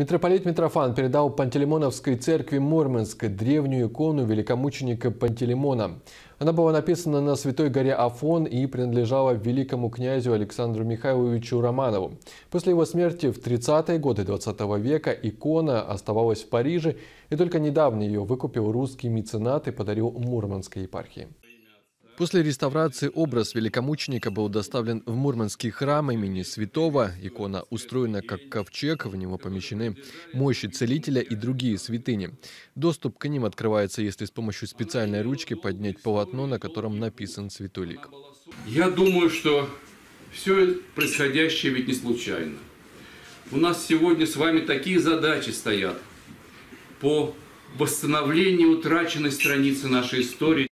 Митрополит Митрофан передал Пантелеймоновской церкви Мурманск древнюю икону великомученика Пантелеймона. Она была написана на Святой горе Афон и принадлежала великому князю Александру Михайловичу Романову. После его смерти в 30-е годы 20 века икона оставалась в Париже, и только недавно ее выкупил русский меценат и подарил Мурманской епархии. После реставрации образ великомученика был доставлен в Мурманский храм имени святого. Икона устроена как ковчег, в него помещены мощи целителя и другие святыни. Доступ к ним открывается, если с помощью специальной ручки поднять полотно, на котором написан святолик. Я думаю, что все происходящее ведь не случайно. У нас сегодня с вами такие задачи стоят по восстановлению утраченной страницы нашей истории.